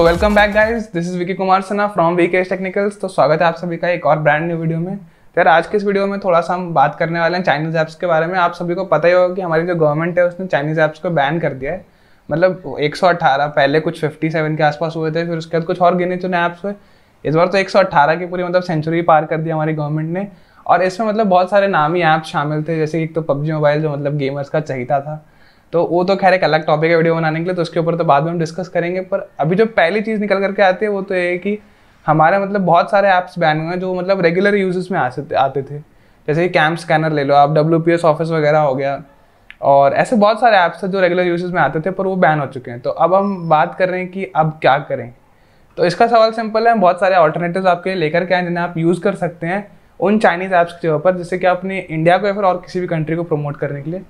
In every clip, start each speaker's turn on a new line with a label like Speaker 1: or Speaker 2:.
Speaker 1: so welcome back guys this is Vicky Kumar Sana from V Vikesh Technicals तो स्वागत है आप सभी का एक और ब्रांड न्यू वीडियो में तो यार आज के इस वीडियो में थोड़ा सा हम बात करने वाले हैं चाइनीज़ ऐप्स के बारे में आप सभी को पता ही होगा कि हमारी जो गवर्नमेंट है उसने चाइनीज़ ऐप्स को बैन कर दिया है मतलब 118 पहले कुछ 57 के आसपास हुए थे फिर उसके बाद कुछ और गिने चुने ऐप्स हुए इस बार तो 118 की पूरी मतलब सेंचुरी पार कर दी हमारी गवर्नमेंट ने और इसमें मतलब बहुत सारे नामी ऐप्स शामिल थे जैसे एक तो पबजी मोबाइल जो मतलब गेमर्स का चाहिए था तो वो तो खैर एक अलग टॉपिक है वीडियो बनाने के लिए तो उसके ऊपर तो बाद में हम डिस्कस करेंगे पर अभी जो पहली चीज़ निकल करके आती है वो तो ये है कि हमारे मतलब बहुत सारे ऐप्स बैन हुए हैं जो मतलब रेगुलर यूजेस में आते थे जैसे कि कैम्प स्कैनर ले लो आप डब्ल्यू ऑफिस वगैरह हो गया और ऐसे बहुत सारे ऐप्स थे जो रेगुलर यूजेस में आते थे पर वो बैन हो चुके हैं तो अब हम बात कर रहे हैं कि अब क्या करें तो इसका सवाल सिंपल है बहुत सारे ऑल्टरनेटिव आपके लेकर के आए जिन्हें आप यूज़ कर सकते हैं उन चाइनीज़ ऐप्स के ऊपर जैसे जिससे कि आप अपने इंडिया को या फिर और किसी भी कंट्री को प्रमोट करने के लिए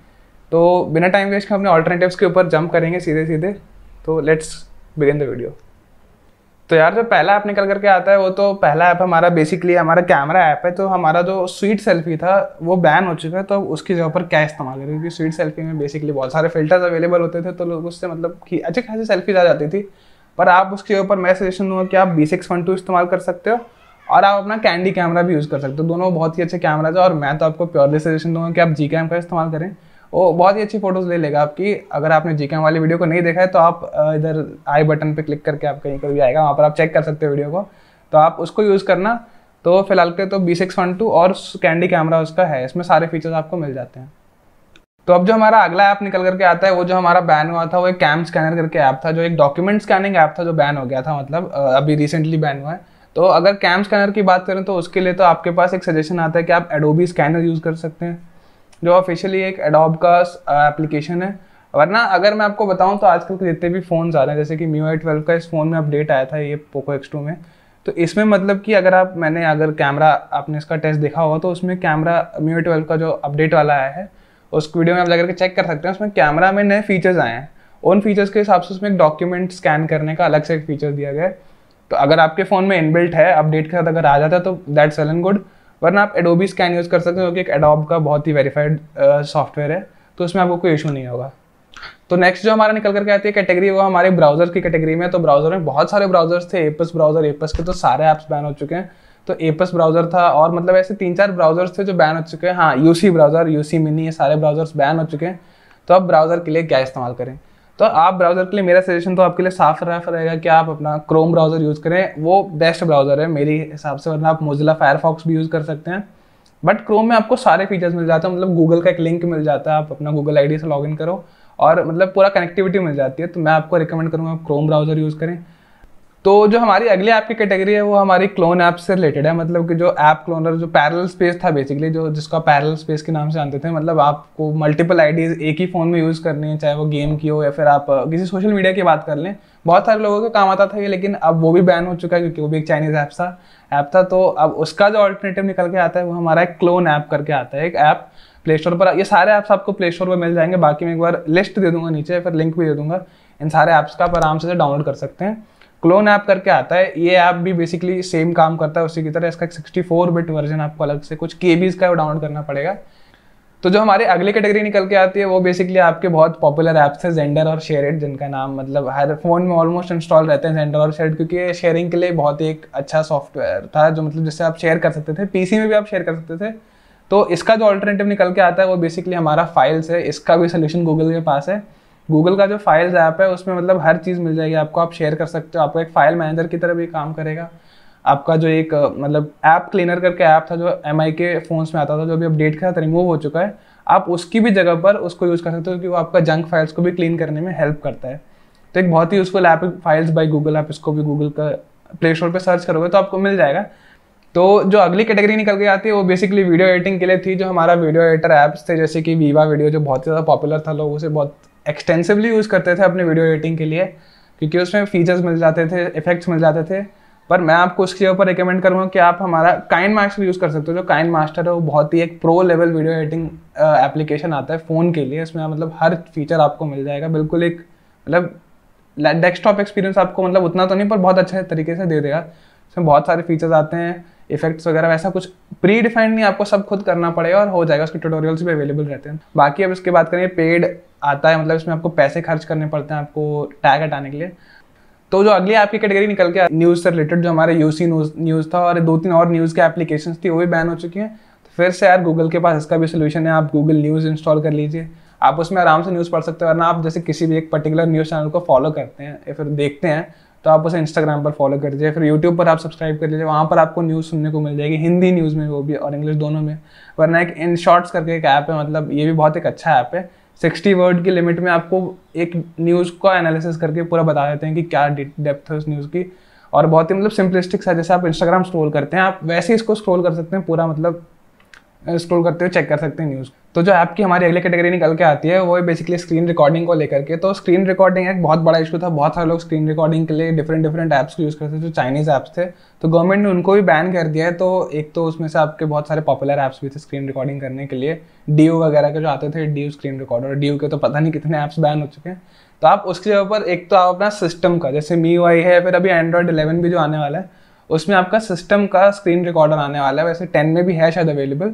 Speaker 1: तो बिना टाइम वेस्ट के अपने ऑल्टरनेटिव्स के ऊपर जंप करेंगे सीधे सीधे तो लेट्स बिगिन द वीडियो तो यार जो पहला ऐप निकल करके आता है वो तो पहला ऐप हमारा बेसिकली हमारा कैमरा ऐप है तो हमारा जो स्वीट सेल्फी था वो बैन हो चुका है तो उसकी जगह पर क्या इस्तेमाल करें क्योंकि स्वीट सेल्फी में बेसिकली बहुत सारे फिल्टर्स अवेलेबल होते थे तो लोग उससे मतलब कि अच्छे खासी सेल्फीज आ जाती थी पर आप उसके ऊपर मैं सजेशन दूंगा कि आप बी सिक्स वन टू इस्तेमाल कर सकते हो और आप अपना कैंडी कैमरा भी यूज़ कर सकते हो दोनों बहुत ही अच्छे कैमराज है और मैं तो आपको प्योरली सजेशन दूंगा कि आप जी कैम का इस्तेमाल करें वो बहुत ही अच्छी फोटोज़ ले लेगा आपकी अगर आपने जी वाली वीडियो को नहीं देखा है तो आप इधर आई बटन पर क्लिक करके आप कहीं पर भी आएगा वहाँ पर आप चेक कर सकते हो वीडियो को तो आप उसको यूज़ करना तो फिलहाल के तो बी सिक्स वन टू और कैंडी कैमरा उसका है इसमें सारे फीचर्स आपको मिल जाते हैं तो अब जो हमारा अगला ऐप निकल करके आता है वो जो हमारा बैन हुआ था वो एक कैम स्कैनर करके ऐप था जो एक डॉक्यूमेंट स्कैनिंग ऐप था जो बैन हो गया था मतलब अभी रिसेंटली बैन हुआ है तो अगर कैम स्कैनर की बात करें तो उसके लिए तो आपके पास एक सजेशन आता है कि आप एडोबी स्कैनर यूज़ कर सकते हैं जो ऑफिशियली एक एडोब का एप्लीकेशन uh, है वरना अगर मैं आपको बताऊं तो आजकल के जितने भी फ़ोन्स आ रहे हैं जैसे कि मी आई ट्वेल्व का इस फ़ोन में अपडेट आया था ये पोको एक्स टू में तो इसमें मतलब कि अगर आप मैंने अगर कैमरा आपने इसका टेस्ट देखा होगा तो उसमें कैमरा मी आई ट्वेल्व का जो अपडेट वाला आया है उस वीडियो में आप जाकर के चेक कर सकते हैं उसमें कैमरा में नए फीचर्स आए हैं उन फीचर्स के हिसाब से उसमें एक डॉक्यूमेंट स्कैन करने का अलग से एक फीचर दिया गया है तो अगर आपके फ़ोन में इनबिल्ट है अपडेट के साथ अगर आ जाता है तो दैट्स सेल एंड गुड वरना आप एडोबी स्कैन यूज़ कर सकते हो क्योंकि एक एडोब का बहुत ही वेरीफाइड सॉफ्टवेयर है तो उसमें आपको कोई इशू नहीं होगा तो नेक्स्ट जो हमारा निकल करके आती है कैटेगरी वो हमारे ब्राउजर की कैटेगरी में तो ब्राउजर में बहुत सारे ब्राउजर्स थे एपस ब्राउजर एपस के तो सारे ऐप्स बैन हो चुके हैं तो एपस ब्राउजर था और मतलब ऐसे तीन चार ब्राउजर्स थे जो बैन हो चुके हैं हाँ यूसी ब्राउजर यूसी मिनी ये सारे ब्राउजर्स बैन हो चुके हैं तो आप ब्राउजर के लिए क्या इस्तेमाल करें तो आप ब्राउज़र के लिए मेरा सजेशन तो आपके लिए साफ रफ रहेगा कि आप अपना क्रोम ब्राउज़र यूज़ करें वो बेस्ट ब्राउज़र है मेरे हिसाब से वरना आप मोजिला फायरफॉक्स भी यूज़ कर सकते हैं बट क्रोम में आपको सारे फीचर्स मिल जाते हैं मतलब गूगल का एक लिंक मिल जाता है आप अपना गूगल आई से लॉग करो और मतलब पूरा कनेक्टिविटी मिल जाती है तो मैं आपको रिकमेंड करूँगा आप क्रोम ब्राउज़र यूज़ करें तो जो हमारी अगली ऐप की कैटेगरी है वो हमारी क्लोन ऐप से रिलेटेड है मतलब कि जो ऐप क्लोनर जो पैरल स्पेस था बेसिकली जो जिसको आप पैरल स्पेस के नाम से जानते थे मतलब आपको मल्टीपल आईडीज एक ही फ़ोन में यूज़ करनी है चाहे वो गेम की हो या फिर आप किसी सोशल मीडिया की बात कर लें बहुत सारे लोगों का काम आता था ये लेकिन अब वो भी बैन हो चुका है क्योंकि वो भी एक चाइनीज़ ऐप था ऐप था तो अब उसका जो ऑल्टरनेटिव निकल के आता है वो हमारा एक क्लोन ऐप करके आता है एक ऐप प्ले स्टोर पर ये सारे ऐप्स आपको प्ले स्टोर पर मिल जाएंगे बाकी मैं एक बार लिस्ट दे दूंगा नीचे फिर लिंक भी दे दूंगा इन सारे ऐप्स का आप आराम से डाउनलोड कर सकते हैं क्लोन ऐप करके आता है ये ऐप भी बेसिकली सेम काम करता है उसी की तरह इसका एक सिक्सटी फोर बिट वर्जन आपको अलग से कुछ के का डाउनलोड करना पड़ेगा तो जो हमारे अगली कैटेगरी निकल के आती है वो बेसिकली आपके बहुत पॉपुलर ऐप्स है जेंडर और शेयर जिनका नाम मतलब हर फोन में ऑलमोस्ट इंस्टॉल रहते हैं जेंडर और शेयर क्योंकि शेयरिंग के लिए बहुत ही एक अच्छा सॉफ्टवेयर था जो मतलब जिससे आप शेयर कर सकते थे पीसी में भी आप शेयर कर सकते थे तो इसका जो ऑल्टरनेटिव निकल के आता है वो बेसिकली हमारा फाइल्स है इसका भी सोल्यूशन गूगल के पास है गूगल का जो फाइल्स ऐप है उसमें मतलब हर चीज़ मिल जाएगी आपको आप शेयर कर सकते हो आपका एक फाइल मैनेजर की तरह भी काम करेगा आपका जो एक मतलब ऐप क्लीनर करके ऐप था जो एम के फ़ोन्स में आता था जो अभी अपडेट के साथ रिमूव हो चुका है आप उसकी भी जगह पर उसको यूज़ कर सकते हो क्योंकि वो आपका जंक फाइल्स को भी क्लीन करने में हेल्प करता है तो एक बहुत ही useful app Files by Google आप इसको भी गूगल का प्ले स्टोर पर सर्च करोगे तो आपको मिल जाएगा तो जो अगली कैटेगरी निकल के आती है वो बेसिकली वीडियो एडिटिंग के लिए थी जो हमारा वीडियो एडिटर ऐप्स थे जैसे कि वीवा वीडियो जो बहुत ही ज़्यादा पॉपुलर था लोग उसे बहुत एक्सटेंसिवली यूज़ करते थे अपने वीडियो एडिटिंग के लिए क्योंकि उसमें फीचर्स मिल जाते थे इफेक्ट्स मिल जाते थे पर मैं आपको उसके ऊपर रिकमेंड करूँगा कि आप हमारा काइन मास्टर यूज़ कर सकते हो जो काइन मास्टर है वो बहुत ही एक pro level video editing application आता है फ़ोन के लिए इसमें मतलब हर फीचर आपको मिल जाएगा बिल्कुल एक मतलब डेस्कटॉप एक्सपीरियंस आपको मतलब उतना तो नहीं पर बहुत अच्छे तरीके से दे देगा इसमें बहुत सारे फीचर्स आते हैं इफेक्ट्स वगैरह वैसा कुछ प्री डिफाइंड नहीं आपको सब खुद करना पड़ेगा और हो जाएगा उसके ट्यूटोरियल्स भी अवेलेबल रहते हैं बाकी अब इसके बात करें पेड आता है मतलब इसमें आपको पैसे खर्च करने पड़ते हैं आपको टैग हटाने के लिए तो जो अगली आपकी कैटेगरी निकल के न्यूज़ से रिलेटेड जो हमारे यूसी न्यूज़ न्यूज़ था और दो तीन और न्यूज़ के एप्लीकेशन थी वो भी बैन हो चुकी हैं तो फिर से यार गूगल के पास इसका भी सोल्यूशन है आप गूगल न्यूज़ इंस्टॉल कर लीजिए आप उसमें आराम से न्यूज़ पढ़ सकते हो वरना आप जैसे किसी भी एक पर्टिकुलर न्यूज़ चैनल को फॉलो करते हैं या फिर देखते हैं तो आप उसे इंस्टाग्राम पर फॉलो कर दीजिए फिर यूट्यूब पर आप सब्सक्राइब कर लीजिए वहाँ पर आपको न्यूज़ सुनने को मिल जाएगी हिंदी न्यूज़ में वो भी और इंग्लिश दोनों में वरना एक इन शॉर्ट्स करके एक ऐप है मतलब ये भी बहुत एक अच्छा ऐप है सिक्सटी वर्ड की लिमिट में आपको एक न्यूज़ का एनालिसिस करके पूरा बता देते हैं कि क्या डेप्थ है उस न्यूज़ की और बहुत ही मतलब सिंपलिस्टिक सा जैसे आप इंस्टाग्राम स्क्रॉल करते हैं आप वैसे ही इसको स्क्रॉल कर सकते हैं पूरा मतलब स्क्रॉल करते हुए चेक कर सकते हैं न्यूज़ तो जो ऐप की हमारी अगली कैटेगरी निकल के आती है वो बेसिकली स्क्रीन रिकॉर्डिंग को लेकर के तो स्क्रीन रिकॉर्डिंग एक बहुत बड़ा इशू था बहुत सारे लोग स्क्रीन रिकॉर्डिंग के लिए डिफरेंट डिफरेंट ऐप्स को यूज़ करते थे जो चाइनीज़ ऐप्स थे तो गवर्नमेंट ने उनको भी बैन कर दिया है तो एक तो उसमें से आपके बहुत सारे पॉपुलर ऐप्स भी थे स्क्रीन रिकॉर्डिंग करने के लिए डी वगैरह के जो आते थे डी स्क्रीन रिकॉर्डर डी के तो पता नहीं कितने ऐप्स बैन हो चुके हैं तो आप उसके जगह पर एक तो आप अपना सिस्टम का जैसे मी वाई है फिर अभी एंड्रॉयड इलेवन भी जो आने वाला है उसमें आपका सिस्टम का स्क्रीन रिकॉर्डर आने वाला है वैसे टेन में भी है शायद अवेलेबल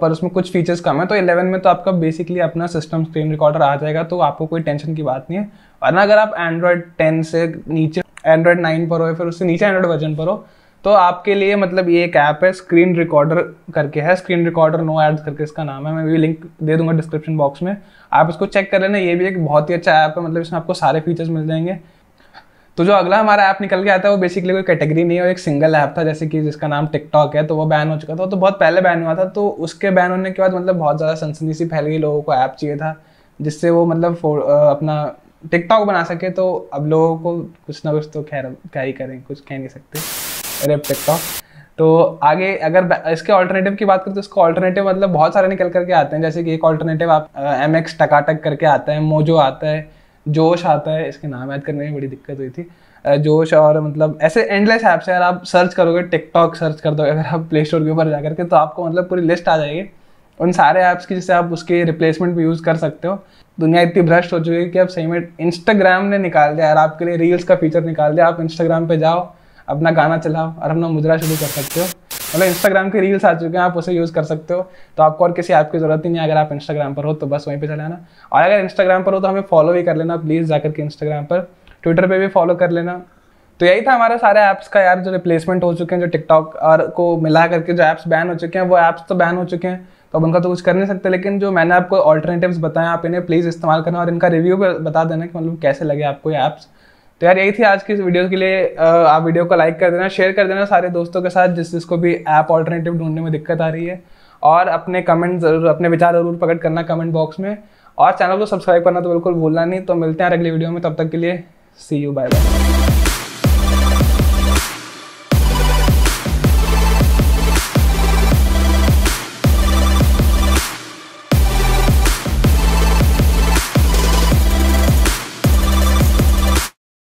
Speaker 1: पर उसमें कुछ फीचर्स कम है तो इलेवन में तो आपका बेसिकली अपना सिस्टम स्क्रीन रिकॉर्डर आ जाएगा तो आपको कोई टेंशन की बात नहीं है वरना अगर आप एंड्रॉयड टेन से नीचे एंड्रॉयड नाइन पर हो या फिर उससे नीचे एंड्रॉयड वर्जन पर हो तो आपके लिए मतलब ये एक ऐप है स्क्रीन रिकॉर्डर करके है स्क्रीन रिकॉर्डर नो एड्स करके इसका नाम है मैं भी लिंक दे दूंगा डिस्क्रिप्शन बॉक्स में आप इसको चेक कर लेना ये भी एक बहुत ही अच्छा ऐप है मतलब इसमें आपको सारे फीचर्स मिल जाएंगे तो जो अगला हमारा ऐप निकल के आता है वो बेसिकली कोई कैटेगरी नहीं है एक सिंगल ऐप था जैसे कि जिसका नाम टिकटॉक है तो वो बैन हो चुका था तो बहुत पहले बैन हुआ था तो उसके बैन होने के बाद मतलब बहुत ज़्यादा सनसनी सी फैल गई लोगों को ऐप चाहिए था जिससे वो मतलब अपना टिकटॉक बना सके तो अब लोगों को कुछ ना कुछ तो खैर क्या ही करें कुछ कह नहीं सकते अरे टिकटॉक तो आगे अगर इसके ऑल्टरनेटिव की बात करें तो इसका ऑल्टरनेटिव मतलब बहुत सारे निकल करके आते हैं जैसे कि एक ऑल्टरनेटिव आप एम एक्स टकाटक करके आता है मोजो आता है जोश आता है इसके नाम याद करने में बड़ी दिक्कत हुई थी जोश और मतलब ऐसे एंडलेस ऐप्स हैं अगर आप सर्च करोगे टिकटॉक सर्च कर दोगे अगर आप प्ले स्टोर के ऊपर जा करके तो आपको मतलब पूरी लिस्ट आ जाएगी उन सारे ऐप्स की जिससे आप उसके रिप्लेसमेंट भी यूज़ कर सकते हो दुनिया इतनी भ्रष्ट हो चुकी है कि अब सही में इंस्टाग्राम ने निकाल दिया यार आपके लिए रील्स का फीचर निकाल दिया आप इंस्टाग्राम पर जाओ अपना गाना चलाओ और अपना मुजरा शुरू कर सकते हो मतलब इंस्टाग्राम के रील्स आ चुके हैं आप उसे यूज़ कर सकते हो तो आपको और किसी ऐप की ज़रूरत ही नहीं अगर आप इंस्टाग्राम पर हो तो बस वहीं पर चले आना और अगर इंस्टाग्राम पर हो तो हमें फॉलो भी कर लेना प्लीज़ जाकर के इंस्टाग्राम पर ट्विटर पर भी फॉलो कर लेना तो यही था हमारे सारे ऐप्स का यार जो रिप्लेसमेंट हो चुके हैं जो टिकटॉक और को मिला करके जो ऐप्स बैन हो चुके हैं वो ऐप्स तो बैन हो चुके हैं तो अब उनका तो कुछ कर नहीं सकते लेकिन जो मैंने आपको ऑल्टरनेटिव्स बताए आप इन्हें प्लीज़ इस्तेमाल करना और इनका रिव्यू बता देना कि मतलब कैसे लगे आपको ये ऐप्स तो यार यही थी आज की इस वीडियो के लिए आप वीडियो को लाइक कर देना शेयर कर देना सारे दोस्तों के साथ जिस जिसको भी ऐप ऑल्टरनेटिव ढूंढने में दिक्कत आ रही है और अपने कमेंट जरूर अपने विचार जरूर प्रकट करना कमेंट बॉक्स में और चैनल को सब्सक्राइब करना तो बिल्कुल भूलना नहीं तो मिलते हैं अगली वीडियो में तब तक के लिए सी यू बाय बाय